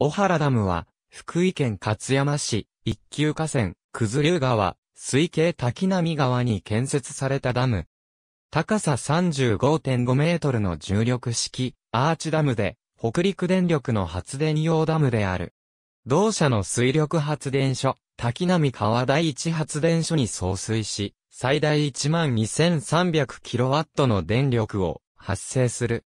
小原ダムは、福井県勝山市、一級河川、九頭川、水系滝波川に建設されたダム。高さ35.5メートルの重力式、アーチダムで、北陸電力の発電用ダムである。同社の水力発電所、滝波川第一発電所に送水し、最大1 2 3 0 0ットの電力を発生する。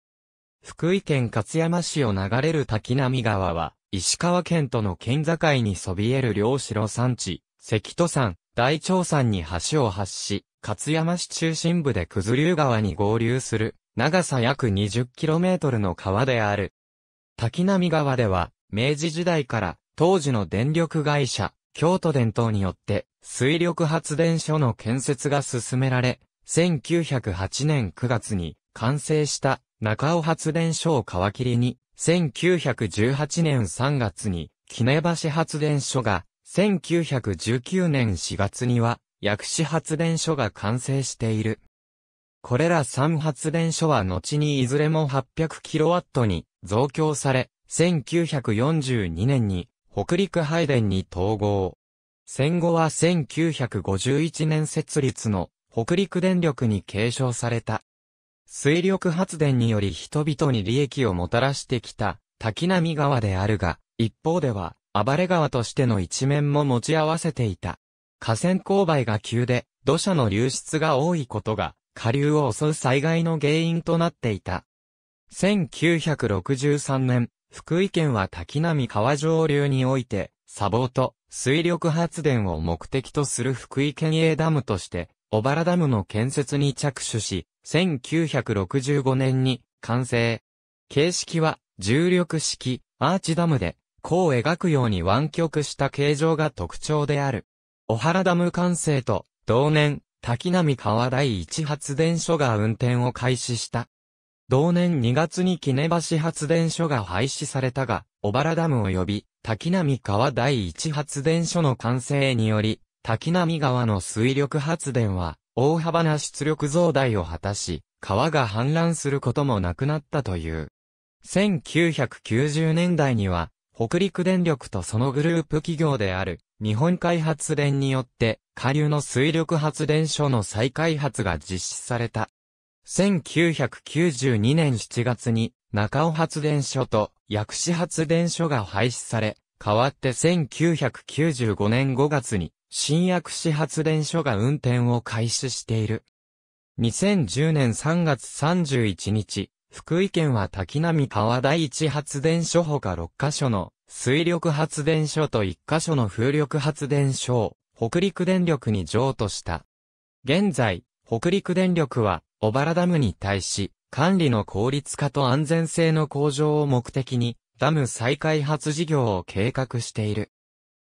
福井県勝山市を流れる滝波川は、石川県との県境にそびえる両城山地、関戸山、大長山に橋を発し、勝山市中心部で九頭竜川に合流する、長さ約 20km の川である。滝波川では、明治時代から、当時の電力会社、京都電灯によって、水力発電所の建設が進められ、1908年9月に完成した中尾発電所を皮切りに、1918年3月に、木根橋発電所が、1919年4月には、薬師発電所が完成している。これら3発電所は後にいずれも 800kW に増強され、1942年に北陸配電に統合。戦後は1951年設立の北陸電力に継承された。水力発電により人々に利益をもたらしてきた滝波川であるが、一方では暴れ川としての一面も持ち合わせていた。河川勾配が急で土砂の流出が多いことが下流を襲う災害の原因となっていた。1963年、福井県は滝波川上流において、砂防と水力発電を目的とする福井県営ダムとして、小原ダムの建設に着手し、1965年に完成。形式は重力式、アーチダムで、弧を描くように湾曲した形状が特徴である。小原ダム完成と、同年、滝波川第一発電所が運転を開始した。同年2月に木根橋発電所が廃止されたが、小原ダム及び滝波川第一発電所の完成により、滝波川の水力発電は、大幅な出力増大を果たし、川が氾濫することもなくなったという。1990年代には、北陸電力とそのグループ企業である、日本開発電によって、下流の水力発電所の再開発が実施された。1992年7月に、中尾発電所と薬師発電所が廃止され、代わって1995年5月に、新薬始発電所が運転を開始している。2010年3月31日、福井県は滝波川第一発電所ほか6カ所の水力発電所と1カ所の風力発電所を北陸電力に譲渡した。現在、北陸電力は小原ダムに対し管理の効率化と安全性の向上を目的にダム再開発事業を計画している。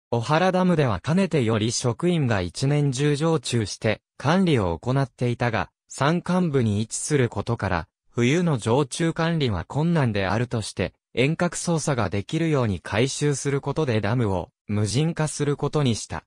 小原ダムではかねてより職員が一年中常駐して管理を行っていたが、山間部に位置することから、冬の常駐管理は困難であるとして、遠隔操作ができるように改修することでダムを無人化することにした。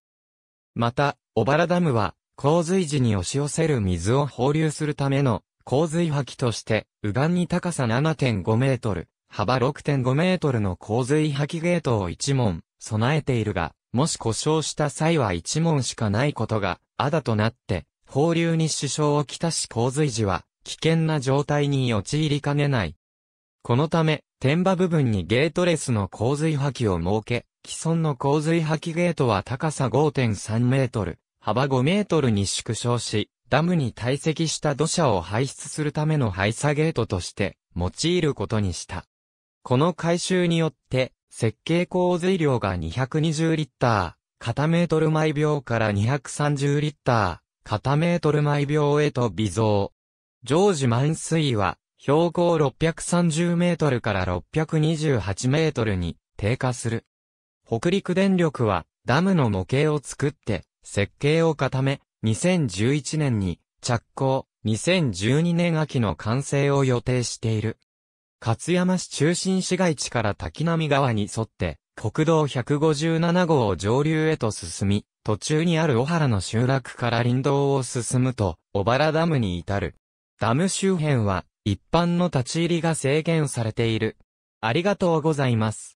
また、小原ダムは、洪水時に押し寄せる水を放流するための洪水破きとして、右岸に高さ7.5メートル、幅6.5メートルの洪水破棄ゲートを1門備えているが、もし故障した際は1門しかないことが、あだとなって、放流に支障をきたし洪水時は、危険な状態に陥りかねない。このため、天場部分にゲートレスの洪水破棄を設け、既存の洪水破棄ゲートは高さ5.3メートル、幅5メートルに縮小し、ダムに堆積した土砂を排出するための排砂ゲートとして、用いることにした。この改修によって、設計洪水量が220リッター、片メートル毎秒から230リッター、片メートル毎秒へと微増。常時満水は、標高630メートルから628メートルに低下する。北陸電力は、ダムの模型を作って、設計を固め、2011年に着工、2012年秋の完成を予定している。勝山市中心市街地から滝波川に沿って、国道157号を上流へと進み、途中にある小原の集落から林道を進むと、小原ダムに至る。ダム周辺は、一般の立ち入りが制限されている。ありがとうございます。